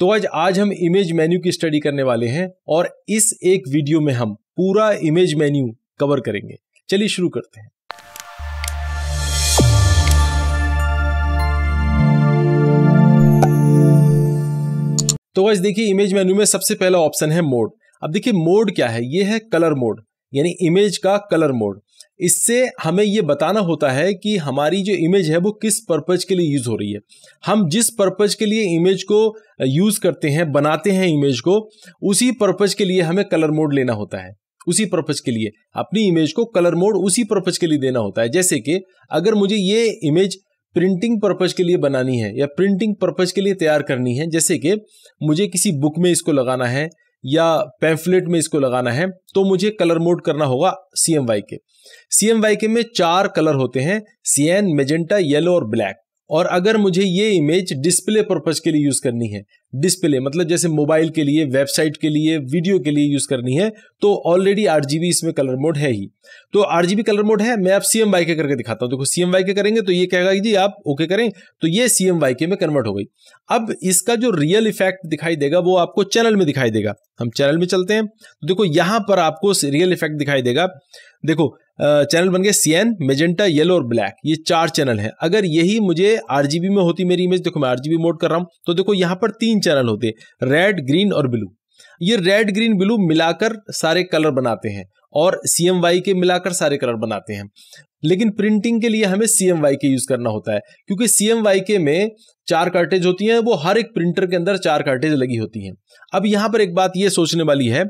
तो आज आज हम इमेज मेन्यू की स्टडी करने वाले हैं और इस एक वीडियो में हम पूरा इमेज मेन्यू कवर करेंगे चलिए शुरू करते हैं तो आज देखिए इमेज मेन्यू में सबसे पहला ऑप्शन है मोड अब देखिए मोड क्या है ये है कलर मोड यानी इमेज का कलर मोड इससे हमें ये बताना होता है कि हमारी जो इमेज है वो किस पर्पज के लिए यूज़ हो रही है हम जिस पर्पज के लिए इमेज को यूज़ करते हैं बनाते हैं इमेज को उसी पर्पज के लिए हमें कलर मोड लेना होता है उसी पर्पज के लिए अपनी इमेज को कलर मोड उसी पर्पज के लिए देना होता है जैसे कि अगर मुझे ये इमेज प्रिंटिंग पर्पज के लिए बनानी है या प्रिंटिंग पर्पज के लिए तैयार करनी है जैसे कि मुझे किसी बुक में इसको लगाना है या पैम्फलेट में इसको लगाना है तो मुझे कलर मोड करना होगा सी M Y K C M Y के में चार कलर होते हैं एन मेजेंटा येलो और ब्लैक और अगर मुझे ये इमेज डिस्प्ले पर्पज़ के लिए यूज़ करनी है डिस्प्ले मतलब जैसे मोबाइल के लिए वेबसाइट के लिए वीडियो के लिए यूज़ करनी है तो ऑलरेडी आर इसमें कलर मोड है ही तो आर कलर मोड है मैं आप सी एम के करके दिखाता हूं देखो सी एम के करेंगे तो ये कहेगा जी आप ओके करें तो ये सी एम के में कन्वर्ट हो गई अब इसका जो रियल इफेक्ट दिखाई देगा वो आपको चैनल में दिखाई देगा हम चैनल में चलते हैं तो देखो यहां पर आपको रियल इफेक्ट दिखाई देगा देखो चैनल बन गए एन मेजेंटा येलो और ब्लैक ये चार चैनल हैं अगर यही मुझे आरजीबी में होती मेरी इमेज देखो मैं आरजीबी मोड कर रहा हूं तो देखो यहां पर तीन चैनल होते रेड ग्रीन और ब्लू ये रेड ग्रीन ब्लू मिलाकर सारे कलर बनाते हैं और सी के मिलाकर सारे कलर बनाते हैं लेकिन प्रिंटिंग के लिए हमें सी एम वाई के यूज करना होता है क्योंकि सी एम वाई के में चार कार्टेज होती हैं वो हर एक प्रिंटर के अंदर चार कार्टेज लगी होती हैं अब यहां पर एक बात ये सोचने वाली है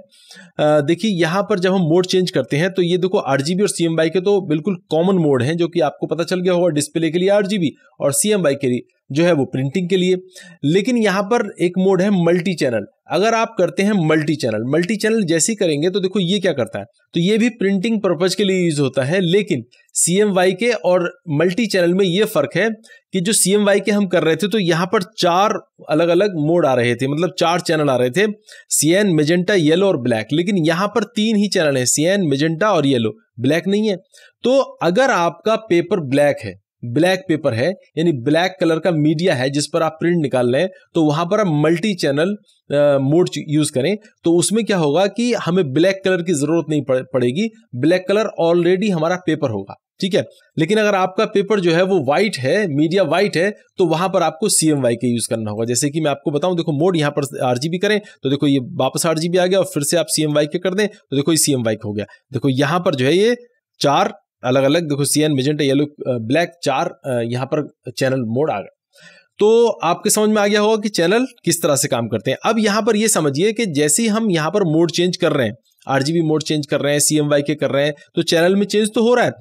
देखिए यहां पर जब हम मोड चेंज करते हैं तो ये देखो आर और सी के तो बिल्कुल कॉमन मोड हैं जो कि आपको पता चल गया होगा डिस्प्ले के लिए आर और सी के लिए जो है वो प्रिंटिंग के लिए लेकिन यहाँ पर एक मोड है मल्टी चैनल अगर आप करते हैं मल्टी चैनल मल्टी चैनल जैसे ही करेंगे तो देखो ये क्या करता है तो ये भी प्रिंटिंग पर्पज के लिए यूज होता है लेकिन सी के और मल्टी चैनल में ये फर्क है कि जो सी के हम कर रहे थे तो यहाँ पर चार अलग अलग मोड आ रहे थे मतलब चार चैनल आ रहे थे सी एन मेजेंटा येलो और ब्लैक लेकिन यहाँ पर तीन ही चैनल है सी एन मेजेंटा और येलो ब्लैक नहीं है तो अगर आपका पेपर ब्लैक है ब्लैक पेपर है यानी ब्लैक कलर का मीडिया है जिस पर आप प्रिंट निकाल रहे हैं तो वहां पर आप मल्टी चैनल मोड यूज करें तो उसमें क्या होगा कि हमें ब्लैक कलर की जरूरत नहीं पड़े, पड़ेगी ब्लैक कलर ऑलरेडी हमारा पेपर होगा ठीक है लेकिन अगर आपका पेपर जो है वो व्हाइट है मीडिया व्हाइट है तो वहां पर आपको सीएमवाई के यूज करना होगा जैसे कि मैं आपको बताऊं देखो मोड यहां पर आरजीबी करें तो देखो ये वापस आरजीबी आ गया और फिर से आप सीएमवाई के कर दें तो देखो ये सीएमवाई हो गया देखो यहां पर जो है ये चार अलग अलग देखो एन मेजेंटा येलो ब्लैक चार यहाँ पर चैनल मोड आ गए तो आपके समझ में आ गया होगा कि चैनल किस तरह से काम करते हैं अब यहाँ पर ये समझिए कि जैसे ही हम यहाँ पर मोड चेंज कर रहे हैं आरजीबी मोड चेंज कर रहे हैं सीएमवाई के कर रहे हैं तो चैनल में चेंज तो हो रहा है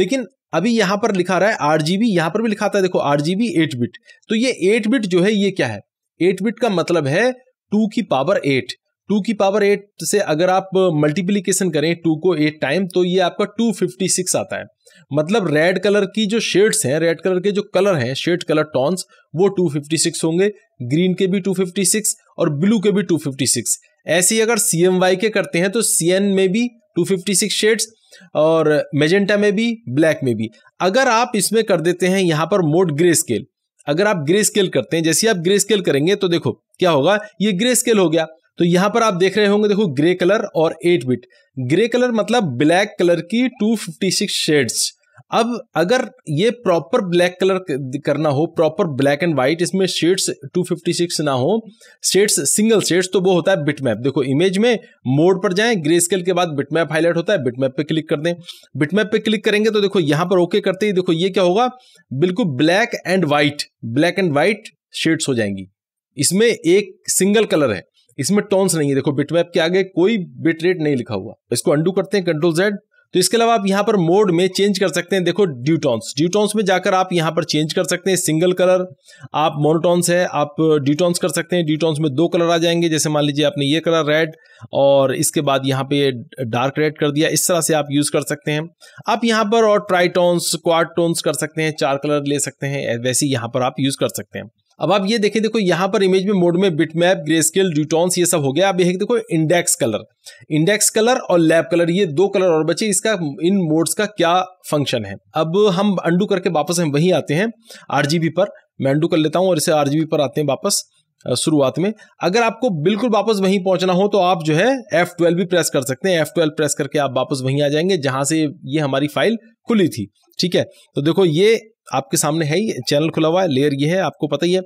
लेकिन अभी यहाँ पर लिखा रहा है आरजीबी यहाँ पर भी लिखा था देखो आरजीबी एट बिट तो ये एट बिट जो है ये क्या है एट बिट का मतलब है टू की पावर एट टू की पावर एट से अगर आप मल्टीप्लीकेशन करें टू को एट टाइम तो ये आपका टू फिफ्टी सिक्स आता है मतलब रेड कलर की जो शेड्स हैं रेड कलर के जो कलर हैं शेड कलर टॉन्स वो टू फिफ्टी सिक्स होंगे ग्रीन के भी टू फिफ्टी सिक्स और ब्लू के भी टू फिफ्टी सिक्स ऐसे अगर सी एम वाई के करते हैं तो सी एन में भी टू फिफ्टी सिक्स शेड्स और मेजेंटा में भी ब्लैक में भी अगर आप इसमें कर देते हैं यहाँ पर मोड ग्रे स्केल अगर आप ग्रे स्केल करते हैं जैसे आप ग्रे स्केल करेंगे तो देखो क्या होगा ये ग्रे स्केल हो गया तो यहां पर आप देख रहे होंगे देखो ग्रे कलर और एट बिट ग्रे कलर मतलब ब्लैक कलर की टू फिफ्टी सिक्स शेड्स अब अगर ये प्रॉपर ब्लैक कलर करना हो प्रॉपर ब्लैक एंड व्हाइट इसमें शेड्स 256 ना हो शेड्स सिंगल शेड्स तो वो होता है बिटमैप देखो इमेज में मोड पर जाएं ग्रे स्केल के बाद बिटमैप हाईलाइट होता है बिटमैप पे क्लिक कर दें बिटमैप पे क्लिक करेंगे तो देखो यहां पर ओके करते ही देखो ये क्या होगा बिल्कुल black and white black and white shades हो जाएंगी इसमें एक सिंगल कलर है इसमें टोन्स नहीं है देखो बिटमैप के आगे कोई बिट रेट नहीं लिखा हुआ इसको अंडू करते हैं कंट्रोल जेड तो इसके अलावा आप यहां पर मोड में चेंज कर सकते हैं देखो ड्यूटॉन्स ड्यूटॉन्स में जाकर आप यहाँ पर चेंज कर सकते हैं सिंगल कलर आप मोनोटॉन्स है आप ड्यूटॉन्स कर सकते हैं ड्यूटॉन्स में दो कलर आ जाएंगे जैसे मान लीजिए आपने ये कलर रेड और इसके बाद यहाँ पे डार्क रेड कर दिया इस तरह से आप यूज़ कर सकते हैं आप यहाँ पर और क्वार टोन्स कर सकते हैं चार कलर ले सकते हैं वैसे यहाँ पर आप यूज़ कर सकते हैं अब आप ये देखें देखो यहाँ पर इमेज में मोड में बिटमैप ग्रेस्केल ड्यूटॉन्स ये सब हो गया अब ये देखो इंडेक्स कलर इंडेक्स कलर और लैब कलर ये दो कलर और बचे इसका इन मोड्स का क्या फंक्शन है अब हम अंडू करके वापस हम वहीं आते हैं आर पर मैं अंडू कर लेता हूँ और इसे आर पर आते हैं वापस शुरुआत में अगर आपको बिल्कुल वापस वहीं पहुंचना हो तो आप जो है F12 भी प्रेस कर सकते हैं F12 प्रेस करके आप वापस वहीं आ जाएंगे जहां से ये हमारी फाइल खुली थी ठीक है तो देखो ये आपके सामने है ही चैनल खुला हुआ है लेयर ये है आपको पता ही है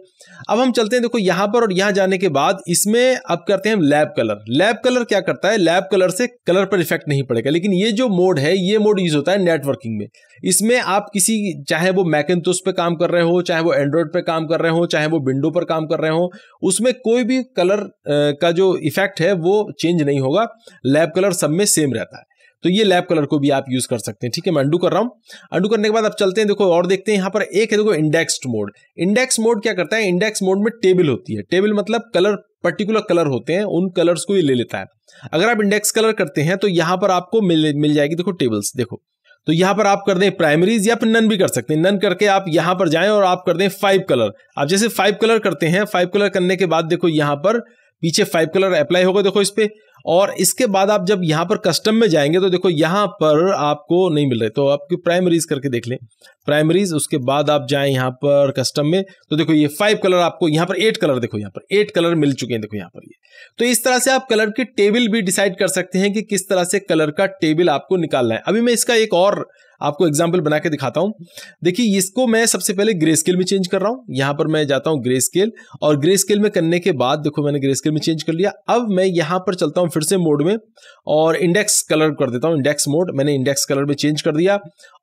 अब हम चलते हैं देखो यहाँ पर और यहाँ जाने के बाद इसमें अब करते हैं लैब कलर लैब कलर क्या करता है लैब कलर से कलर पर इफेक्ट नहीं पड़ेगा लेकिन ये जो मोड है ये मोड यूज होता है नेटवर्किंग में इसमें आप किसी चाहे वो मैकेंतोस पे काम कर रहे हो चाहे वो एंड्रॉयड पे काम कर रहे हो चाहे वो विंडो पर काम कर रहे हो उसमें कोई भी कलर का जो इफेक्ट है वो चेंज नहीं होगा लैब कलर सब में सेम रहता है तो ये लैब कलर को भी आप यूज कर सकते हैं ठीक है मैं अंडू कर रहा हूं अंडू करने के बाद आप चलते हैं देखो और देखते हैं यहां पर एक है देखो इंडेक्स्ड मोड इंडेक्स मोड क्या करता है इंडेक्स मोड में टेबल होती है टेबल मतलब कलर पर्टिकुलर कलर होते हैं उन कलर्स को ये ले लेता है अगर आप इंडेक्स कलर करते हैं तो यहां पर आपको मिल मिल जाएगी देखो टेबल्स देखो तो यहाँ पर आप कर दें प्राइमरीज या फिर नन भी कर सकते हैं नन करके आप यहां पर जाएं और आप कर दें फाइव कलर आप जैसे फाइव कलर करते हैं फाइव कलर करने के बाद देखो यहाँ पर पीछे फाइव कलर अप्लाई होगा देखो इस पर और इसके बाद आप जब यहाँ पर कस्टम में जाएंगे तो देखो यहां पर आपको नहीं मिल रहे तो आपकी प्राइमरीज करके देख लें प्राइमरीज उसके बाद आप जाएं यहाँ पर कस्टम में तो देखो ये फाइव कलर आपको यहाँ पर एट कलर देखो यहाँ पर एट कलर मिल चुके हैं देखो यहाँ पर ये तो इस तरह से आप कलर की टेबल भी डिसाइड कर सकते हैं कि किस तरह से कलर का टेबल आपको निकालना है अभी मैं इसका एक और आपको एग्जाम्पल बना के दिखाता हूं देखिए इसको मैं सबसे पहले ग्रे स्केल में चेंज कर रहा हूं यहां पर मैं जाता हूँ ग्रे स्केल और ग्रे स्केल में करने के बाद देखो मैंने ग्रे स्केल में चेंज कर लिया अब मैं यहां पर चलता हूँ फिर से मोड में और इंडेक्स कलर कर देता हूं इंडेक्स मोड मैंने इंडेक्स कलर में चेंज कर दिया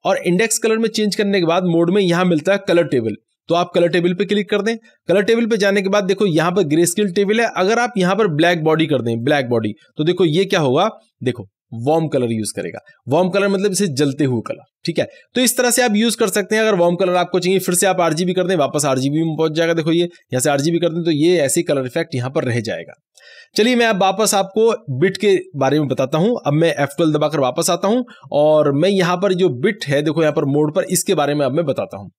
और इंडेक्स कलर में चेंज करने के बाद मोड में यहाँ मिलता है कलर टेबल तो आप कलर टेबल पे क्लिक कर दें कलर टेबल पे जाने के बाद देखो यहाँ पर ग्रे स्केल टेबल है अगर आप यहां पर ब्लैक बॉडी कर दें ब्लैक बॉडी तो देखो ये क्या होगा देखो वार्म कलर यूज करेगा वार्म कलर मतलब इसे जलते हुए कलर ठीक है तो इस तरह से आप यूज कर सकते हैं अगर वार्म कलर आपको चाहिए फिर से आप आरजीबी कर दें वापस आरजीबी में पहुंच जाएगा देखो ये यहां से आरजीबी कर दें तो ये ऐसे कलर इफेक्ट यहां पर रह जाएगा चलिए मैं अब वापस आपको बिट के बारे में बताता हूं अब मैं एफ ट्वेल्व दबाकर वापस आता हूं और मैं यहां पर जो बिट है देखो यहां पर मोड पर इसके बारे में अब मैं बताता हूं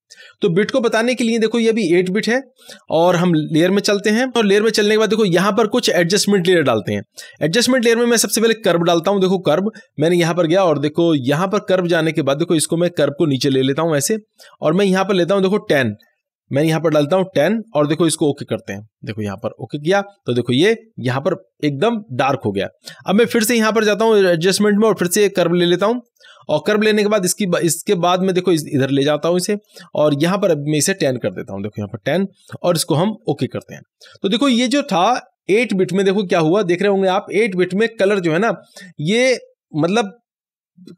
तो बिट को बताने के लिए देखो ये भी एट बिट है और हम लेयर में चलते हैं और लेयर में चलने के बाद देखो यहां पर कुछ एडजस्टमेंट लेयर डालते हैं एडजस्टमेंट लेयर में मैं सबसे पहले कर्व डालता हूं देखो कर्व मैंने यहां पर गया और देखो यहां पर कर्व जाने के बाद देखो इसको मैं कर्व को नीचे ले लेता हूँ ऐसे और मैं यहाँ पर लेता हूँ देखो टेन मैं यहाँ पर डालता हूँ टेन और देखो इसको ओके करते हैं देखो यहाँ पर ओके किया तो देखो ये यहाँ पर एकदम डार्क हो गया अब मैं फिर से यहाँ पर जाता हूँ एडजस्टमेंट में और फिर से कर्व ले लेता हूँ और कर्व लेने के बाद इसकी इसके बाद मैं देखो इधर ले जाता हूँ इसे और यहाँ पर मैं इसे टेन कर देता हूँ देखो यहाँ पर टेन और इसको हम ओके करते हैं तो देखो ये जो था एट बिट में देखो क्या हुआ देख रहे होंगे आप एट बिट में कलर जो है ना ये मतलब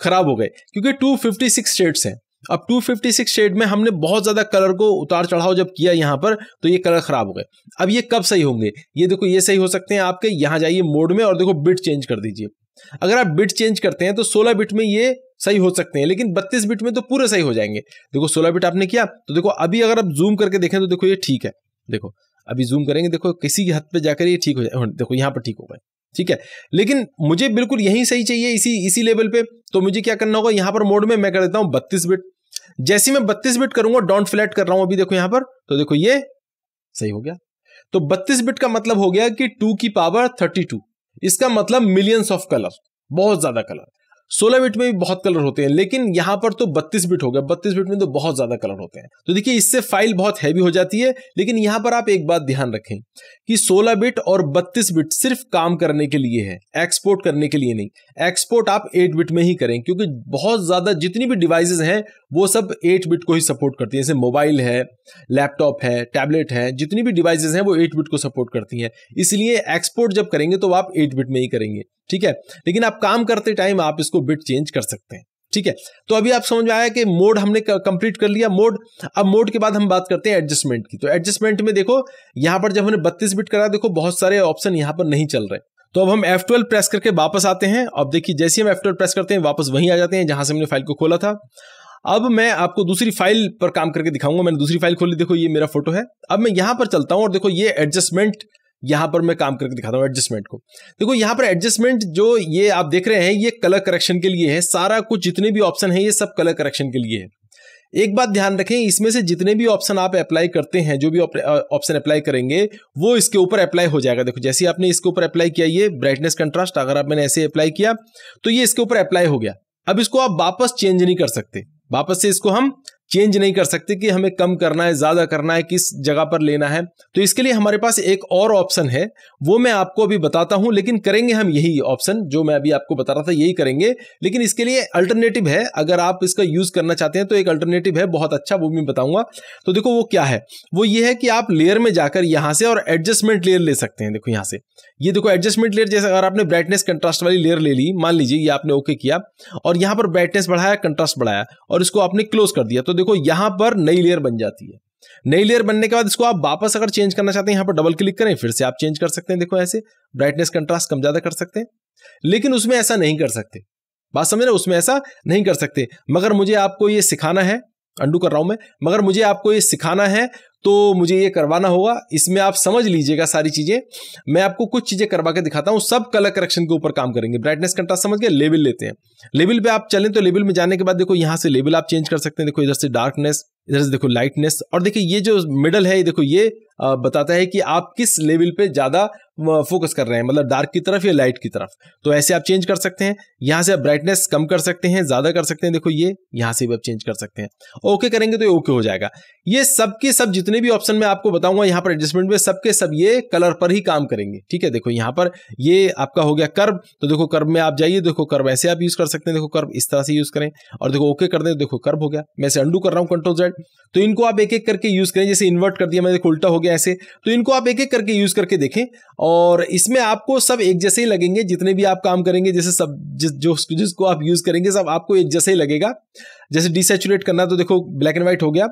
खराब हो गए क्योंकि 256 शेड्स हैं अब 256 शेड में हमने बहुत ज़्यादा कलर को उतार चढ़ाव जब किया यहाँ पर तो ये कलर ख़राब हो गए अब ये कब सही होंगे ये देखो ये सही हो सकते हैं आपके यहाँ जाइए मोड में और देखो बिट चेंज कर दीजिए अगर आप बिट चेंज करते हैं तो 16 बिट में ये सही हो सकते हैं लेकिन 32 बिट में तो पूरे सही हो जाएंगे देखो 16 बिट आपने किया तो देखो अभी अगर आप जूम करके देखें तो देखो ये ठीक है देखो अभी जूम करेंगे देखो किसी की हद पे जाकर ये ठीक हो जाए देखो यहां पर ठीक हो गए ठीक है लेकिन मुझे बिल्कुल यही सही चाहिए इसी इसी लेवल पे तो मुझे क्या करना होगा यहां पर मोड में मैं कर देता हूं बत्तीस बिट जैसी मैं बत्तीस बिट करूंगा डॉन्ट फ्लैट कर रहा हूं अभी देखो यहां पर तो देखो ये सही हो गया तो बत्तीस बिट का मतलब हो गया कि टू की पावर थर्टी टू इसका मतलब मिलियंस ऑफ कलर बहुत ज्यादा कलर 16 बिट में भी बहुत कलर होते हैं लेकिन यहां पर तो बत्तीस बिट हो गया बत्तीस बिट में तो बहुत ज्यादा कलर होते हैं तो देखिए इससे फाइल बहुत हैवी हो जाती है लेकिन यहां पर आप एक बात ध्यान रखें कि 16 बिट और बत्तीस बिट सिर्फ काम करने के लिए है एक्सपोर्ट करने के लिए नहीं एक्सपोर्ट आप एट बिट में ही करें क्योंकि बहुत ज्यादा जितनी भी डिवाइसेज हैं वो सब एट बिट को ही सपोर्ट करती है जैसे मोबाइल है लैपटॉप है टैबलेट है जितनी भी डिवाइसेज हैं वो एट बिट को सपोर्ट करती हैं इसलिए एक्सपोर्ट जब करेंगे तो आप एट बिट में ही करेंगे ठीक है लेकिन आप काम करते टाइम आप इसको बिट चेंज कर सकते हैं ठीक है तो अभी आप समझ में आया कि मोड हमने कंप्लीट कर लिया मोड अब मोड के बाद हम बात करते हैं एडजस्टमेंट की तो एडजस्टमेंट में देखो यहां पर जब हमने बत्तीस बिट करा देखो बहुत सारे ऑप्शन यहां पर नहीं चल रहे तो अब हम F12 प्रेस करके वापस आते हैं अब देखिए जैसे हम F12 प्रेस करते हैं वापस वहीं आ जाते हैं जहां से हमने फाइल को खोला था अब मैं आपको दूसरी फाइल पर काम करके दिखाऊंगा मैंने दूसरी फाइल खोली देखो ये मेरा फोटो है अब मैं यहां पर चलता हूं और देखो ये एडजस्टमेंट यहां पर मैं काम करके दिखाता हूं एडजस्टमेंट को देखो यहां पर एडजस्टमेंट जो ये आप देख रहे हैं ये कलर करेक्शन के लिए है सारा कुछ जितने भी ऑप्शन है ये सब कलर करेक्शन के लिए है एक बात ध्यान रखें इसमें से जितने भी ऑप्शन आप अप्लाई करते हैं जो भी ऑप्शन अप्लाई करेंगे वो इसके ऊपर अप्लाई हो जाएगा देखो जैसे आपने इसके ऊपर अप्लाई किया ये ब्राइटनेस कंट्रास्ट अगर आपने ऐसे अप्लाई किया तो ये इसके ऊपर अप्लाई हो गया अब इसको आप वापस चेंज नहीं कर सकते वापस से इसको हम चेंज नहीं कर सकते कि हमें कम करना है ज़्यादा करना है किस जगह पर लेना है तो इसके लिए हमारे पास एक और ऑप्शन है वो मैं आपको अभी बताता हूं लेकिन करेंगे हम यही ऑप्शन जो मैं अभी आपको बता रहा था यही करेंगे लेकिन इसके लिए अल्टरनेटिव है अगर आप इसका यूज़ करना चाहते हैं तो एक अल्टरनेटिव है बहुत अच्छा वो मैं बताऊंगा तो देखो वो क्या है वो ये है कि आप लेयर में जाकर यहां से और एडजस्टमेंट लेयर ले सकते हैं देखो यहां से ये देखो एडजस्टमेंट लेयर जैसे अगर आपने ब्राइटनेस कंट्रास्ट वाली लेयर ले ली मान लीजिए ये आपने ओके किया और यहां पर ब्राइटनेस बढ़ाया कंट्रास्ट बढ़ाया और इसको आपने क्लोज कर दिया तो देखो यहां पर नई लेयर बन जाती है नई लेयर बनने के बाद इसको आप वापस अगर चेंज करना चाहते हैं यहां पर डबल क्लिक करें फिर से आप चेंज कर सकते हैं देखो ऐसे ब्राइटनेस कंट्रास्ट कम ज्यादा कर सकते हैं लेकिन उसमें ऐसा नहीं कर सकते बात समझ रहे उसमें ऐसा नहीं कर सकते मगर मुझे आपको यह सिखाना है अंडू कर रहा हूं मैं मगर मुझे आपको यह सिखाना है तो मुझे ये करवाना होगा इसमें आप समझ लीजिएगा सारी चीज़ें मैं आपको कुछ चीज़ें करवा के दिखाता हूं सब कलर करेक्शन के ऊपर काम करेंगे ब्राइटनेस कंट्रास्ट समझ गए लेवल लेते हैं लेवल पे आप चलें तो लेवल में जाने के बाद देखो यहां से लेवल आप चेंज कर सकते हैं देखो इधर से डार्कनेस इधर से देखो लाइटनेस और देखिए ये जो मिडल है ये देखो ये बताता है कि आप किस लेवल पे ज़्यादा फोकस कर रहे हैं मतलब डार्क की तरफ या लाइट की तरफ तो ऐसे आप चेंज कर सकते हैं यहां से आप ब्राइटनेस कम कर सकते हैं ज़्यादा कर सकते हैं देखो ये यहां से भी आप चेंज कर सकते हैं ओके करेंगे तो ये ओके हो जाएगा ये सब के सब जितने भी ऑप्शन में आपको बताऊंगा यहां पर एडजस्टमेंट में सबके सब ये कलर पर ही काम करेंगे ठीक है देखो यहां पर ये आपका हो गया कर्व तो देखो कर्व में आप जाइए देखो कर्व ऐसे आप यूज़ कर सकते हैं देखो कर्व इस तरह से यूज़ करें और देखो ओके कर दें देखो कर्व हो गया मैं से अंडू कर रहा हूं कंट्रोल जेड तो इनको आप एक एक करके यूज़ करें जैसे इन्वर्ट कर दिया मैं देखो उल्टा हो गया गया ऐसे तो इनको आप एक एक करके यूज करके देखें और इसमें आपको सब एक जैसे ही लगेंगे जितने भी आप काम करेंगे जैसे सब जिस जो जिसको आप यूज करेंगे सब आपको एक जैसे ही लगेगा जैसे डिसेचुरेट करना तो देखो ब्लैक एंड व्हाइट हो गया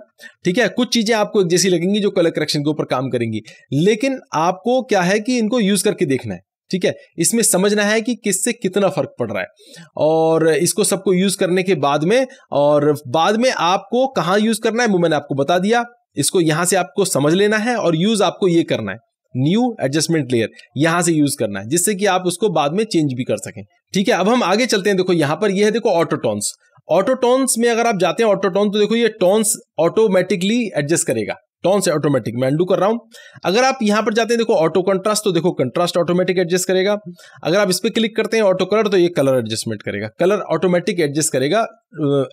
ठीक है कुछ चीजें आपको एक जैसी लगेंगी जो कलर करेक्शन के ऊपर काम करेंगी लेकिन आपको क्या है कि इनको यूज करके देखना है ठीक है इसमें समझना है कि किससे कितना फर्क पड़ रहा है और इसको सबको यूज करने के बाद में और बाद में आपको कहाँ यूज करना है वो मैंने आपको बता दिया इसको यहां से आपको समझ लेना है और यूज आपको ये करना है न्यू एडजस्टमेंट लेयर यहां से यूज करना है जिससे कि आप उसको बाद में चेंज भी कर सकें ठीक है अब हम आगे चलते हैं देखो यहां पर यह है देखो ऑटोटोन्स ऑटोटोन्स में अगर आप जाते हैं ऑटोटोन तो देखो ये टोन्स ऑटोमेटिकली एडजस्ट करेगा टॉन्स ऑटोमेटिक मैं अंडू कर रहा हूं अगर आप यहां पर जाते हैं देखो ऑटो कंट्रास्ट तो देखो कंट्रास्ट ऑटोमेटिक एडजस्ट करेगा अगर आप इस पर क्लिक करते हैं ऑटो कलर तो ये कलर एडजस्टमेंट करेगा कलर ऑटोमेटिक एडजस्ट करेगा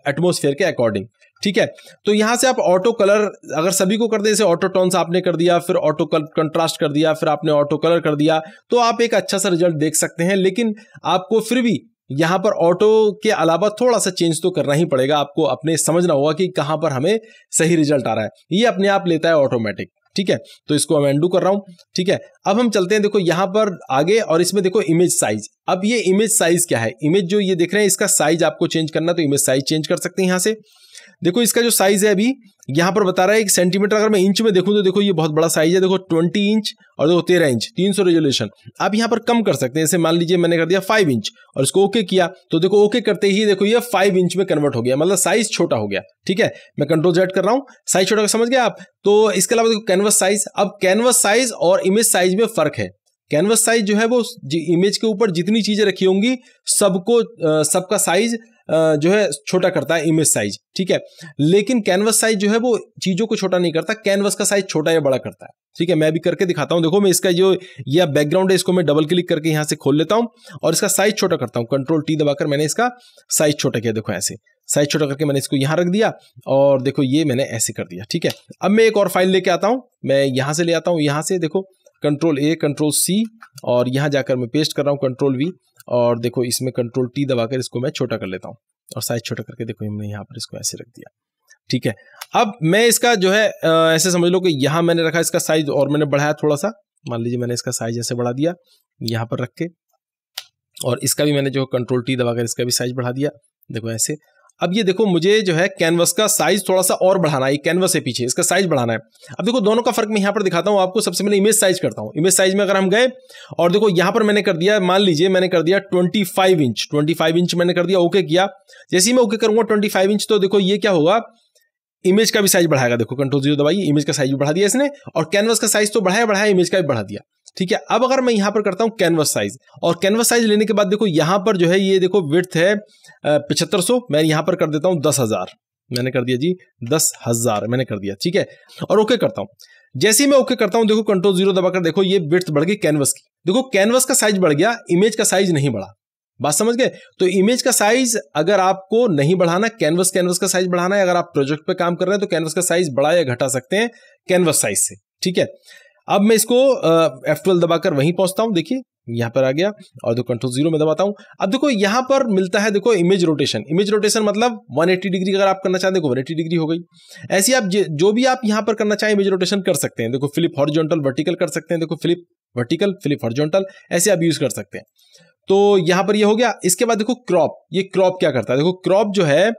एटमोस्फेयर के अकॉर्डिंग ठीक है तो यहां से आप ऑटो कलर अगर सभी को कर दे जैसे ऑटो टोन्स आपने कर दिया फिर ऑटो कंट्रास्ट कर दिया फिर आपने ऑटो कलर कर दिया तो आप एक अच्छा सा रिजल्ट देख सकते हैं लेकिन आपको फिर भी यहां पर ऑटो के अलावा थोड़ा सा चेंज तो करना ही पड़ेगा आपको अपने समझना होगा कि कहां पर हमें सही रिजल्ट आ रहा है ये अपने आप लेता है ऑटोमेटिक ठीक है तो इसको मैं एंडू कर रहा हूं ठीक है अब हम चलते हैं देखो यहां पर आगे और इसमें देखो इमेज साइज अब ये इमेज साइज क्या है इमेज जो ये देख रहे हैं इसका साइज आपको चेंज करना तो इमेज साइज चेंज कर सकते हैं यहां से देखो इसका जो साइज़ है अभी यहां पर बता रहा है एक सेंटीमीटर अगर मैं इंच में देखूं तो देखो ये बहुत बड़ा साइज़ है देखो ट्वेंटी इंच और देखो तेरह इंच तीन सौ रेजोल्यूशन आप यहां पर कम कर सकते हैं जैसे मान लीजिए मैंने कर दिया फाइव इंच और इसको ओके किया तो देखो ओके करते ही देखो ये फाइव इंच में कन्वर्ट हो गया मतलब साइज छोटा हो गया ठीक है मैं कंट्रोल जेड कर रहा हूं साइज छोटा समझ गया आप तो इसके अलावा देखो कैनवस साइज अब कैनवस साइज और इमेज साइज में फर्क है कैनवस साइज जो है वो इमेज के ऊपर जितनी चीजें रखी होंगी सबको सबका साइज जो है छोटा करता है इमेज साइज ठीक है लेकिन कैनवस साइज जो है वो चीजों को छोटा नहीं करता कैनवस का साइज छोटा या बड़ा करता है ठीक है मैं भी करके दिखाता हूं देखो मैं इसका जो यह बैकग्राउंड है इसको मैं डबल क्लिक करके यहां से खोल लेता हूं और इसका साइज छोटा करता हूं कंट्रोल टी दबाकर मैंने इसका साइज छोटा किया देखो ऐसे साइज छोटा करके मैंने इसको यहां रख दिया और देखो ये मैंने ऐसे कर दिया ठीक है अब मैं एक और फाइल लेके आता हूं मैं यहां से ले आता हूं यहां से देखो कंट्रोल ए कंट्रोल सी और यहाँ जाकर मैं पेस्ट कर रहा हूँ कंट्रोल वी और देखो इसमें कंट्रोल टी दबाकर इसको मैं छोटा कर लेता हूँ और साइज छोटा करके देखो हमने यहाँ पर इसको ऐसे रख दिया ठीक है अब मैं इसका जो है ऐसे समझ लो कि यहाँ मैंने रखा इसका साइज और मैंने बढ़ाया थोड़ा सा मान लीजिए मैंने इसका साइज ऐसे बढ़ा दिया यहाँ पर रख के और इसका भी मैंने जो कंट्रोल टी दबाकर इसका भी साइज बढ़ा दिया देखो ऐसे अब ये देखो मुझे जो है कैनवस का साइज थोड़ा सा और बढ़ाना है कैनवस है पीछे इसका साइज बढ़ाना है अब देखो दोनों का फर्क मैं यहां पर दिखाता हूं आपको सबसे पहले इमेज साइज करता हूं इमेज साइज में अगर हम गए और देखो यहां पर मैंने कर दिया मान लीजिए मैंने कर दिया twenty five inch twenty five inch मैंने कर दिया ओके किया जैसे ही मैं ओके करूंगा ट्वेंटी फाइव इंच तो देखो ये क्या होगा इमेज का भी साइज बढ़ाएगा देखो कंट्रोल जीरो दबाइए इमेज का साइज भी बढ़ा दिया इसने और कैनवस का साइज तो बढ़ाया बढ़ाया इमेज का भी बढ़ा दिया ठीक है अब अगर मैं यहां पर करता हूं कैनवस साइज और कैनवस साइज लेने के बाद देखो यहां पर जो है ये देखो विर्थ है पिछहत्तर मैं यहां पर कर देता हूं दस हजार मैंने कर दिया जी दस हजार मैंने कर दिया ठीक है और ओके करता हूं जैसे ही मैं ओके करता हूं देखो कंट्रोल जीरो दबाकर देखो ये विर्थ बढ़ गई कैनवस की देखो कैनवस का साइज बढ़ गया इमेज का साइज नहीं बढ़ा बात समझ गए तो इमेज का साइज अगर आपको नहीं बढ़ाना कैनवस कैनवस का साइज बढ़ाना है अगर आप प्रोजेक्ट पे काम कर रहे हैं तो कैनवस का साइज बढ़ा या घटा सकते हैं कैनवस साइज से ठीक है अब मैं इसको एफ ट्वेल्व दबाकर वहीं पहुंचता हूं देखिए यहां पर आ गया और देखो कंट्रोल जीरो में दबाता हूं अब देखो यहां पर मिलता है देखो इमेज रोटेशन इमेज रोटेशन मतलब 180 डिग्री अगर आप करना चाहें देखो 180 डिग्री हो गई ऐसी आप जो भी आप यहां पर करना चाहें इमेज रोटेशन कर सकते हैं देखो फ्लिप हॉरिजॉन्टल वर्टिकल कर सकते हैं देखो फ्लिप वर्टिकल फ्लिप हॉरिजॉन्टल ऐसे आप यूज कर सकते हैं तो यहां पर ये यह हो गया इसके बाद देखो क्रॉप ये क्रॉप क्या करता है देखो क्रॉप जो है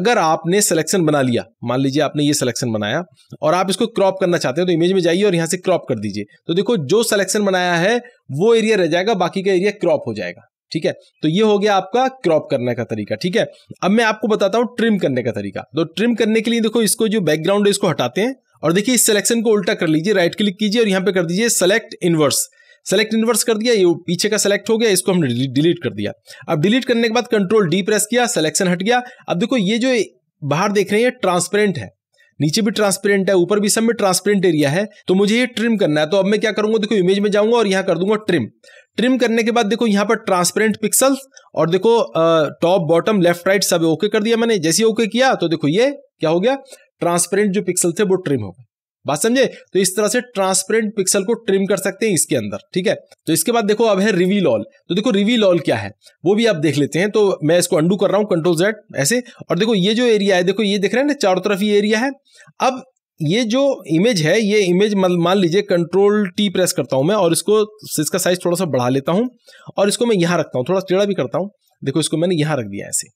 अगर आपने सिलेक्शन बना लिया मान लीजिए आपने ये सिलेक्शन बनाया और आप इसको क्रॉप करना चाहते हो तो इमेज में जाइए और यहां से क्रॉप कर दीजिए तो देखो जो सिलेक्शन बनाया है वो एरिया रह जाएगा बाकी का एरिया क्रॉप हो जाएगा ठीक है तो ये हो गया आपका क्रॉप करने का तरीका ठीक है अब मैं आपको बताता हूं ट्रिम करने का तरीका तो ट्रिम करने के लिए देखो इसको जो बैकग्राउंड है इसको हटाते हैं और देखिए इस सिलेक्शन को उल्टा कर लीजिए राइट क्लिक कीजिए और यहां पे कर दीजिए सेलेक्ट इनवर्स सेलेक्ट इनवर्स कर दिया ये पीछे का सेलेक्ट हो गया इसको हमने डिलीट कर दिया अब डिलीट करने के बाद कंट्रोल डी प्रेस किया सिलेक्शन हट गया अब देखो ये जो बाहर देख रहे हैं ट्रांसपेरेंट है नीचे भी ट्रांसपेरेंट है ऊपर भी सब में ट्रांसपेरेंट एरिया है तो मुझे ये ट्रिम करना है तो अब मैं क्या करूंगा देखो इमेज में जाऊंगा और यहां कर दूंगा ट्रिम ट्रिम करने के बाद देखो यहां पर ट्रांसपेरेंट पिक्सल और देखो टॉप बॉटम लेफ्ट राइट सब ओके कर दिया मैंने जैसे ओके किया तो देखो ये क्या हो गया ट्रांसपेरेंट जो पिक्सल थे वो ट्रिम हो गए बात समझे तो इस तरह से ट्रांसपेरेंट पिक्सल को ट्रिम कर सकते हैं इसके अंदर ठीक है तो इसके बाद देखो अब है रिवील ऑल तो देखो रिवील ऑल क्या है वो भी आप देख लेते हैं तो मैं इसको अंडू कर रहा हूं कंट्रोल जेड ऐसे और देखो ये जो एरिया है देखो ये देख रहे हैं ना चारों तरफ ये एरिया है अब ये जो इमेज है ये इमेज मान लीजिए कंट्रोल टी प्रेस करता हूं मैं और इसको इसका साइज थोड़ा सा बढ़ा लेता हूं और इसको मैं यहां रखता हूं थोड़ा टेढ़ा भी करता हूं देखो इसको मैंने यहां रख दिया ऐसे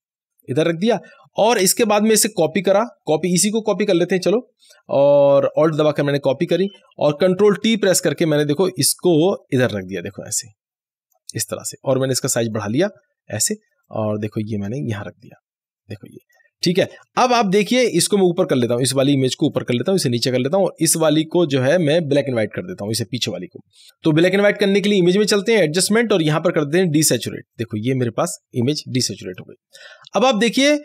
इधर रख दिया और इसके बाद में इसे कॉपी करा कॉपी इसी को कॉपी कर लेते हैं चलो और ऑल्ट दबा कर मैंने कॉपी करी और कंट्रोल टी प्रेस करके मैंने देखो इसको इधर रख दिया देखो ऐसे इस तरह से और मैंने इसका साइज बढ़ा लिया ऐसे और देखो ये मैंने यहां रख दिया देखो ये ठीक है अब आप देखिए इसको मैं ऊपर कर लेता हूं इस वाली इमेज को ऊपर कर लेता हूं इसे नीचे कर लेता हूं और इस वाली को जो है मैं ब्लैक एंड व्हाइट कर देता हूं इसे पीछे वाली को तो ब्लैक एंड व्हाइट करने के लिए इमेज में चलते हैं एडजस्टमेंट और यहां पर कर देते हैं डिसेचुरेट देखो ये मेरे पास इमेज डिसेचुरेट हो गई अब आप देखिए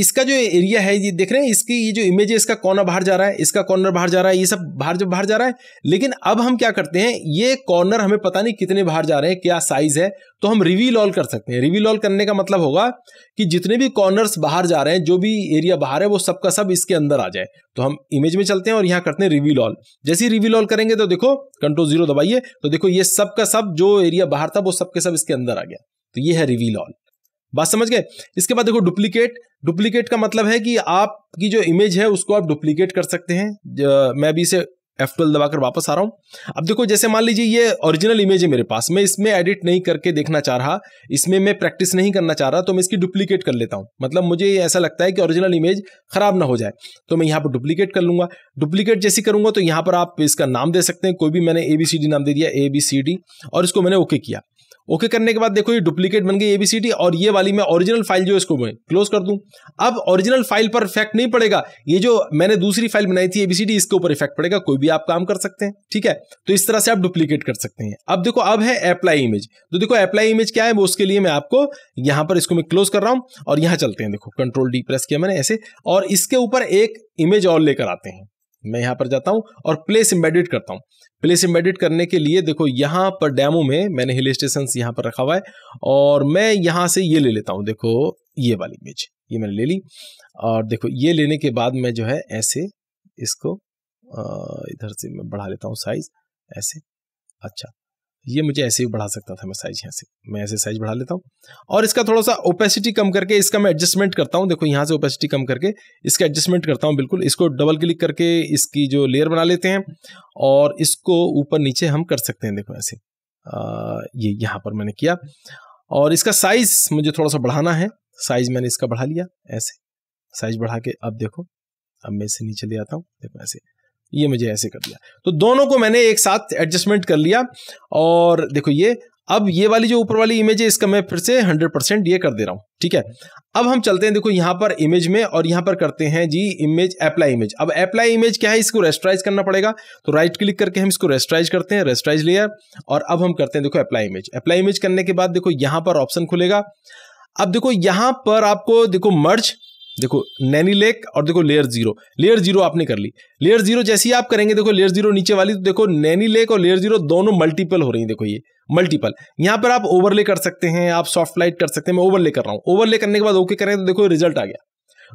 इसका जो एरिया है ये देख रहे हैं इसकी ये जो इमेज है इसका कॉर्नर बाहर जा रहा है इसका कॉर्नर बाहर जा रहा है ये सब बाहर जब बाहर जा रहा है लेकिन अब हम क्या करते हैं ये कॉर्नर हमें पता नहीं कितने बाहर जा रहे हैं क्या साइज है तो हम रिवील ऑल कर सकते हैं रिवील ऑल करने का मतलब होगा कि जितने भी कॉर्नर्स बाहर जा रहे हैं जो भी एरिया बाहर है वो सबका सब इसके अंदर आ जाए तो हम इमेज में चलते हैं और यहां करते हैं रिवील ऑल जैसे ही रिवील ऑल करेंगे तो देखो कंट्रोल जीरो दबाइए तो देखो ये सबका सब जो एरिया बाहर था वो सबके सब इसके अंदर आ गया तो ये है रिवील ऑल बात समझ गए इसके बाद देखो डुप्लीकेट डुप्लीकेट का मतलब है कि आपकी जो इमेज है उसको आप डुप्लीकेट कर सकते हैं मैं अभी इसे एफ ट्वेल्व दबाकर वापस आ रहा हूं अब देखो जैसे मान लीजिए ये ओरिजिनल इमेज है मेरे पास मैं इसमें एडिट नहीं करके देखना चाह रहा इसमें मैं प्रैक्टिस नहीं करना चाह रहा तो मैं इसकी डुप्लीकेट कर लेता हूँ मतलब मुझे ऐसा लगता है कि ओरिजिनल इमेज खराब ना हो जाए तो मैं यहाँ पर डुप्लीकेट कर लूंगा डुप्लीकेट जैसी करूंगा तो यहाँ पर आप इसका नाम दे सकते हैं कोई भी मैंने ए बी सी डी नाम दे दिया ए बी सी डी और इसको मैंने ओके किया ओके okay करने के बाद देखो ये डुप्लीकेट बन गई एबीसीडी और ये वाली मैं ओरिजिनल फाइल जो इसको मैं क्लोज कर दूं अब ओरिजिनल फाइल पर इफेक्ट नहीं पड़ेगा ये जो मैंने दूसरी फाइल बनाई थी एबीसीडी इसके ऊपर इफेक्ट पड़ेगा कोई भी आप काम कर सकते हैं ठीक है तो इस तरह से आप डुप्लीकेट कर सकते हैं अब देखो अब है अप्लाई इमेज तो देखो अप्लाई इमेज क्या है वो उसके लिए मैं आपको यहां पर इसको मैं क्लोज कर रहा हूं और यहां चलते हैं देखो कंट्रोल डी प्रेस किया मैंने ऐसे और इसके ऊपर एक इमेज और लेकर आते हैं मैं यहां पर जाता हूँ और प्लेस इमेडिट करता हूँ प्लेस इमेडिट करने के लिए देखो यहाँ पर डैमो में मैंने हिल स्टेशन यहाँ पर रखा हुआ है और मैं यहाँ से ये ले लेता हूँ देखो ये वाली इमेज ये मैंने ले ली और देखो ये लेने के बाद मैं जो है ऐसे इसको इधर से मैं बढ़ा लेता हूँ साइज ऐसे अच्छा ये मुझे ऐसे ही बढ़ा सकता था मैं साइज यहाँ से मैं ऐसे साइज बढ़ा लेता हूँ और इसका थोड़ा सा ओपेसिटी कम करके इसका मैं एडजस्टमेंट करता हूँ देखो यहाँ से ओपेसिटी कम करके इसका एडजस्टमेंट करता हूँ बिल्कुल इसको डबल क्लिक करके इसकी जो लेयर बना लेते हैं और इसको ऊपर नीचे हम कर सकते हैं देखो ऐसे आ, ये यहाँ पर मैंने किया और इसका साइज मुझे थोड़ा सा बढ़ाना है साइज मैंने इसका बढ़ा लिया ऐसे साइज बढ़ा के अब देखो अब मैं इसे नीचे ले आता हूँ देखो ऐसे ये मुझे ऐसे कर दिया तो दोनों को मैंने एक साथ एडजस्टमेंट कर लिया और देखो ये अब ये वाली जो ऊपर वाली इमेज है इसका मैं फिर से 100 परसेंट ये कर दे रहा हूं ठीक है अब हम चलते हैं देखो यहां पर इमेज में और यहां पर करते हैं जी इमेज अप्लाई इमेज अब अप्लाई इमेज क्या है इसको रेस्ट्राइज करना पड़ेगा तो राइट क्लिक करके हम इसको रेस्ट्राइज करते हैं रेस्ट्राइज लेयर और अब हम करते हैं देखो अप्लाई इमेज अप्लाई इमेज करने के बाद देखो यहां पर ऑप्शन खुलेगा अब देखो यहां पर आपको देखो मर्ज देखो नैनी लेक और देखो लेयर जीरो लेयर जीरो आपने कर ली लेयर जीरो जैसी आप करेंगे देखो लेयर जीरो नीचे वाली तो देखो नैनी लेक और लेयर जीरो दोनों मल्टीपल हो रही है देखो ये मल्टीपल यहां पर आप ओवरले कर सकते हैं आप सॉफ्ट लाइट कर सकते हैं मैं ओवरले कर रहा हूं ओवरले करने के बाद ओके करें तो देखो रिजल्ट आ गया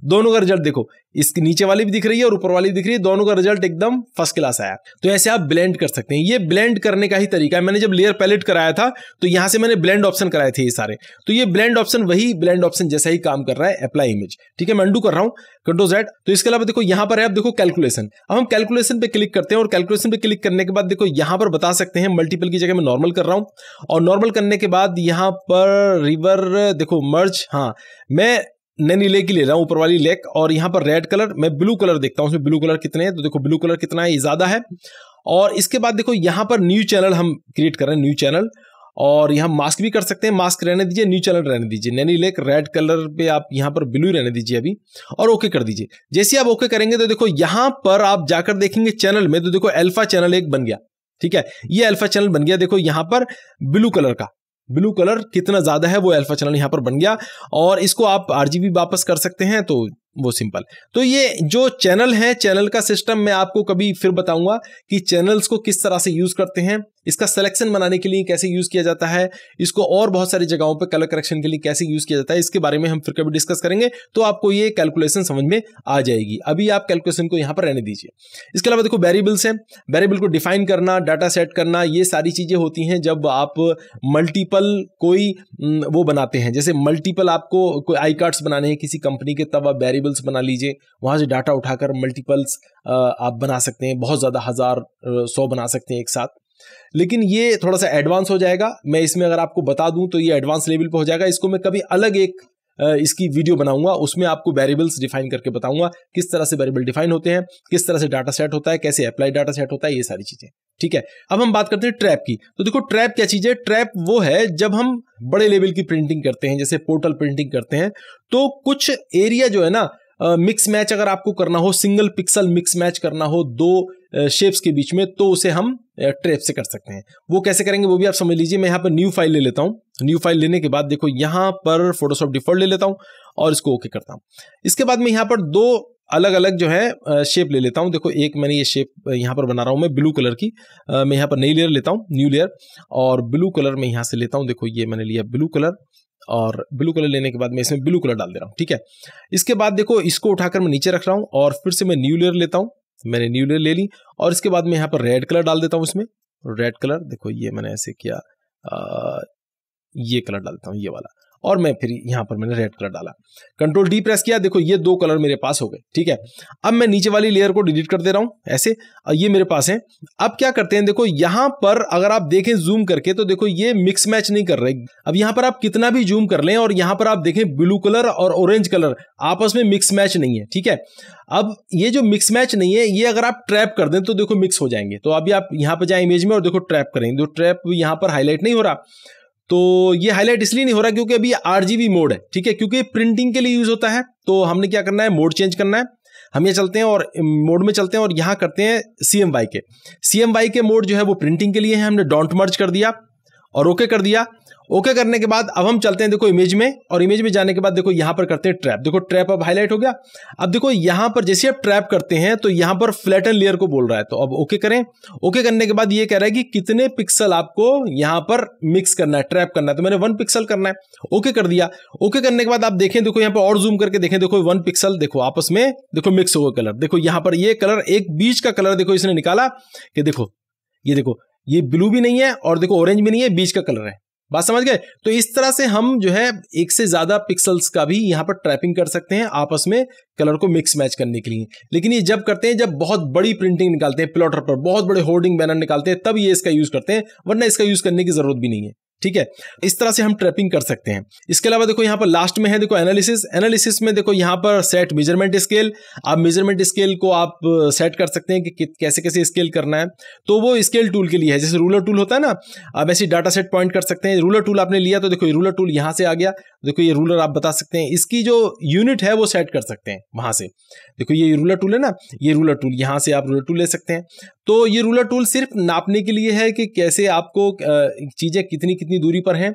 दोनों का रिजल्ट देखो इसके नीचे वाली भी दिख रही है और ऊपर वाली भी दिख रही है दोनों का रिजल्ट एकदम फर्स्ट क्लास आया तो ऐसे आप ब्लेंड कर सकते हैं ये ब्लेंड करने का ही तरीका है मैंने जब लेयर पैलेट कराया था तो यहां से मैंने ब्लेंड ऑप्शन कराए थे ये सारे तो ये ब्लेंड ऑप्शन वही ब्लेंड ऑप्शन जैसा ही काम कर रहा है अप्लाई इमेज ठीक है मैं अंडू कर रहा हूं कंट्रोल जेड तो इसके अलावा देखो यहां पर है आप देखो कैलकुलेशन अब हम कैलकुलेशन पे क्लिक करते हैं और कैलकुलेशन पे क्लिक करने के बाद देखो यहां पर बता सकते हैं मल्टीपल की जगह मैं नॉर्मल कर रहा हूं और नॉर्मल करने के बाद यहां पर रिवर देखो मर्ज हाँ मैं नैनी लेक ही ले रहा हूँ ऊपर वाली लेक और यहाँ पर रेड कलर मैं ब्लू कलर देखता हूँ उसमें ब्लू कलर कितने हैं तो देखो ब्लू कलर कितना है ये ज़्यादा है और इसके बाद देखो यहाँ पर न्यू चैनल हम क्रिएट कर रहे हैं न्यू चैनल और यहाँ मास्क भी कर सकते हैं मास्क रहने दीजिए न्यू चैनल रहने दीजिए नैनी लेक रेड कलर पे आप यहाँ पर ब्लू रहने दीजिए अभी और ओके कर दीजिए जैसे आप ओके करेंगे तो देखो यहाँ पर आप जाकर देखेंगे चैनल में तो देखो एल्फा चैनल एक बन गया ठीक है ये अल्फा चैनल बन गया देखो यहाँ पर ब्लू कलर का ब्लू कलर कितना ज़्यादा है वो अल्फा चैनल यहां पर बन गया और इसको आप आर वापस कर सकते हैं तो वो सिंपल तो ये जो चैनल है चैनल का सिस्टम मैं आपको कभी फिर बताऊंगा कि चैनल्स को किस तरह से यूज़ करते हैं इसका सिलेक्शन बनाने के लिए कैसे यूज किया जाता है इसको और बहुत सारी जगहों पर कलर करेक्शन के लिए कैसे यूज किया जाता है इसके बारे में हम फिर कभी डिस्कस करेंगे तो आपको ये कैलकुलेशन समझ में आ जाएगी अभी आप कैलकुलेशन को यहां पर रहने दीजिए इसके अलावा देखो वेरिएबल्स हैं वेरिएबल को डिफाइन करना डाटा सेट करना ये सारी चीजें होती हैं जब आप मल्टीपल कोई वो बनाते हैं जैसे मल्टीपल आपको कोई आई कार्ड्स बनाने हैं किसी कंपनी के तब आप वेरिएबल्स बना लीजिए वहां से डाटा उठाकर मल्टीपल्स आप बना सकते हैं बहुत ज़्यादा हज़ार सौ बना सकते हैं एक साथ लेकिन ये थोड़ा सा एडवांस हो जाएगा मैं इसमें अगर आपको बता दूं तो ये एडवांस लेवल पर हो जाएगा इसको मैं कभी अलग एक इसकी वीडियो बनाऊंगा उसमें आपको वेरिएबल्स डिफाइन करके बताऊंगा किस तरह से वेरिएबल डिफाइन होते हैं किस तरह से डाटा सेट होता है कैसे अप्लाई डाटा सेट होता है ये सारी चीजें ठीक है अब हम बात करते हैं ट्रैप की तो देखो ट्रैप क्या चीज है ट्रैप वो है जब हम बड़े लेवल की प्रिंटिंग करते हैं जैसे पोर्टल प्रिंटिंग करते हैं तो कुछ एरिया जो है ना मिक्स uh, मैच अगर आपको करना हो सिंगल पिक्सल मिक्स मैच करना हो दो शेप्स के बीच में तो उसे हम ट्रेप से कर सकते हैं वो कैसे करेंगे वो भी आप समझ लीजिए मैं यहाँ पर न्यू फाइल ले लेता हूँ न्यू फाइल लेने के बाद देखो यहाँ पर फोटोशॉप डिफॉल्ट ले लेता हूँ और इसको ओके करता हूँ इसके बाद मैं यहाँ पर दो अलग अलग जो है शेप ले लेता हूँ देखो एक मैंने ये शेप यहाँ पर बना रहा हूँ मैं ब्लू कलर की मैं यहाँ पर नई लेयर लेता हूँ न्यू लेयर और ब्लू कलर मैं यहाँ से लेता हूँ देखो ये मैंने लिया ब्लू कलर और ब्लू कलर लेने के बाद मैं इसमें ब्लू कलर डाल दे रहा हूँ ठीक है इसके बाद देखो इसको उठाकर मैं नीचे रख रहा हूँ और फिर से मैं न्यू लेयर लेता हूँ मैंने न्यू ले ली और इसके बाद मैं यहाँ पर रेड कलर डाल देता हूँ इसमें रेड कलर देखो ये मैंने ऐसे किया आ, ये कलर डालता हूँ ये वाला और मैं फिर यहां पर मैंने रेड कलर डाला कंट्रोल डी प्रेस किया देखो ये दो कलर मेरे पास हो गए ठीक है अब मैं नीचे वाली लेयर को डिलीट कर दे रहा हूं ऐसे ये मेरे पास है अब क्या करते हैं देखो यहां पर अगर आप देखें जूम करके तो देखो ये मिक्स मैच नहीं कर रहे अब यहां पर आप कितना भी जूम कर लें और यहां पर आप देखें ब्लू कलर और ऑरेंज कलर आपस में मिक्स मैच नहीं है ठीक है अब ये जो मिक्स मैच नहीं है ये अगर आप ट्रैप कर दें तो देखो मिक्स हो जाएंगे तो अभी आप यहां पर जाए इमेज में और देखो ट्रैप करेंगे ट्रैप तो यहां पर हाईलाइट नहीं हो रहा तो ये हाईलाइट इसलिए नहीं हो रहा क्योंकि अभी आरजीबी मोड है ठीक है क्योंकि प्रिंटिंग के लिए यूज होता है तो हमने क्या करना है मोड चेंज करना है हम ये चलते हैं और मोड में चलते हैं और यहां करते हैं सी M Y K C M Y K mode जो है वो प्रिंटिंग के लिए है हमने डॉन्ट मर्ज कर दिया और ओके कर दिया ओके करने के बाद अब हम चलते हैं देखो इमेज में और इमेज में जाने के बाद देखो यहां पर करते हैं ट्रैप देखो ट्रैप अब हाईलाइट हो गया अब देखो यहां पर जैसे आप ट्रैप करते हैं तो यहां पर फ्लैटन लेयर को बोल रहा है तो अब ओके करें ओके करने के बाद ये कह रहा है कि कितने पिक्सल आपको यहां पर मिक्स करना है ट्रैप करना है तो मैंने वन पिक्सल करना है ओके कर दिया ओके करने के बाद आप देखें देखो यहां पर और जूम करके देखें देखो वन पिक्सल देखो आपस में देखो मिक्स होगा कलर देखो यहां पर ये कलर एक बीच का कलर देखो इसने निकाला कि देखो ये देखो ये ब्लू भी नहीं है और देखो ऑरेंज भी नहीं है बीच का कलर है बात समझ गए तो इस तरह से हम जो है एक से ज्यादा पिक्सल्स का भी यहाँ पर ट्रैपिंग कर सकते हैं आपस में कलर को मिक्स मैच करने के लिए लेकिन ये जब करते हैं जब बहुत बड़ी प्रिंटिंग निकालते हैं प्लॉटर पर बहुत बड़े होर्डिंग बैनर निकालते हैं तब ये इसका यूज करते हैं वरना इसका यूज करने की जरूरत भी नहीं है ठीक है इस तरह से हम ट्रैपिंग कर सकते हैं इसके अलावा देखो यहाँ पर लास्ट में है देखो एनालिसिस एनालिसिस में देखो यहाँ पर सेट मेजरमेंट स्केल आप मेजरमेंट स्केल को आप सेट कर सकते हैं कि कैसे कैसे स्केल करना है तो वो स्केल टूल के लिए है जैसे रूलर टूल होता है ना आप ऐसे डाटा सेट पॉइंट कर सकते हैं रूलर टूल आपने लिया तो देखो ये रूलर टूल यहाँ से आ गया देखो ये रूलर आप बता सकते हैं इसकी जो यूनिट है वो सेट कर सकते हैं वहां से देखो ये रूलर टूल है ना ये रूलर टूल यहाँ से आप रूलर टूल ले सकते हैं तो ये रूलर टूल सिर्फ नापने के लिए है कि कैसे आपको चीज़ें कितनी कितनी दूरी पर हैं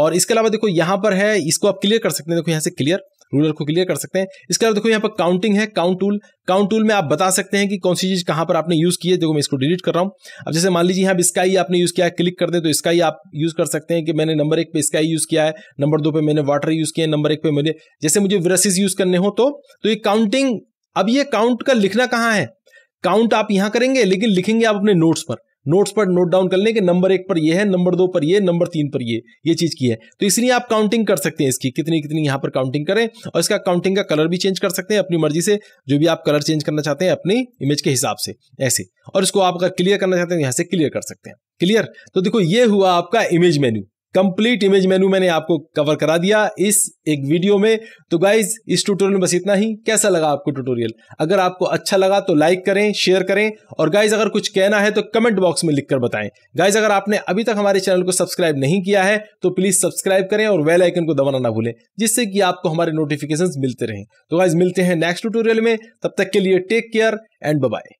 और इसके अलावा देखो यहां पर है इसको आप क्लियर कर सकते हैं देखो यहां से क्लियर रूलर को क्लियर कर सकते हैं इसके अलावा देखो यहाँ पर काउंटिंग है काउंट टूल काउंट टूल में आप बता सकते हैं कि कौन सी चीज़ कहां पर आपने यूज़ की है देखो मैं इसको डिलीट कर रहा हूं अब जैसे मान लीजिए यहां स्काई आपने यूज़ किया है क्लिक कर दे तो स्काई आप यूज़ कर सकते हैं कि मैंने नंबर एक पे स्काई यूज़ किया है नंबर दो पे मैंने वाटर यूज़ किया है नंबर एक पे मैंने जैसे मुझे विरसिस यूज़ करने हो तो, तो ये काउंटिंग अब ये काउंट का लिखना कहाँ है काउंट आप यहां करेंगे लेकिन लिखेंगे आप अपने नोट्स पर नोट्स पर नोट डाउन कर लें कि नंबर एक पर ये है नंबर दो पर ये नंबर तीन पर ये ये चीज की है तो इसलिए आप काउंटिंग कर सकते हैं इसकी कितनी कितनी यहां पर काउंटिंग करें और इसका काउंटिंग का कलर भी चेंज कर सकते हैं अपनी मर्जी से जो भी आप कलर चेंज करना चाहते हैं अपनी इमेज के हिसाब से ऐसे और इसको आप अगर क्लियर करना चाहते हैं तो यहां से क्लियर कर सकते हैं क्लियर तो देखो ये हुआ आपका image menu complete image menu मैंने आपको कवर करा दिया इस एक वीडियो में तो गाइज इस ट्यूटोरियल में बस इतना ही कैसा लगा आपको ट्यूटोरियल अगर आपको अच्छा लगा तो लाइक करें शेयर करें और गाइज अगर कुछ कहना है तो कमेंट बॉक्स में लिखकर बताएं गाइज अगर आपने अभी तक हमारे चैनल को सब्सक्राइब नहीं किया है तो प्लीज सब्सक्राइब करें और वेलाइकन को दबाना ना भूलें जिससे कि आपको हमारे नोटिफिकेशन मिलते रहें तो गाइज मिलते हैं नेक्स्ट ट्यूटोरियल में तब तक के लिए टेक केयर एंड बाय